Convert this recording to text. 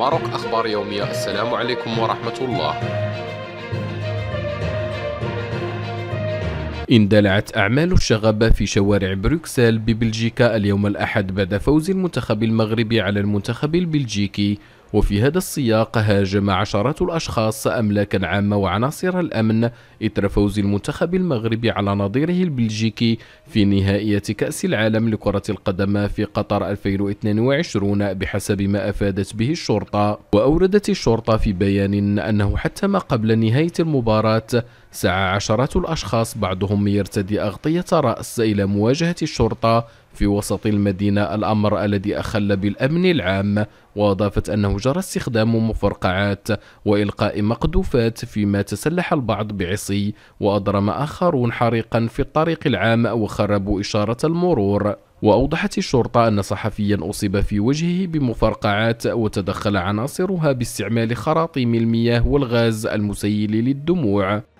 ماروك أخبار يومية السلام عليكم ورحمة الله اندلعت أعمال الشغب في شوارع بروكسل ببلجيكا اليوم الأحد بعد فوز المنتخب المغربي على المنتخب البلجيكي وفي هذا السياق هاجم عشرات الأشخاص أملاكا عامة وعناصر الأمن إثر فوز المنتخب المغربي على نظيره البلجيكي في نهائية كأس العالم لكرة القدم في قطر 2022 بحسب ما أفادت به الشرطة وأوردت الشرطة في بيان أنه حتى ما قبل نهاية المباراة سعى عشرات الأشخاص بعضهم يرتدي أغطية رأس إلى مواجهة الشرطة في وسط المدينة الأمر الذي أخل بالأمن العام وأضافت أنه جرى استخدام مفرقعات وإلقاء مقذوفات فيما تسلح البعض بعصي وأضرم آخرون حريقا في الطريق العام وخربوا إشارة المرور وأوضحت الشرطة أن صحفيا أصيب في وجهه بمفرقعات وتدخل عناصرها باستعمال خراطيم المياه والغاز المسيل للدموع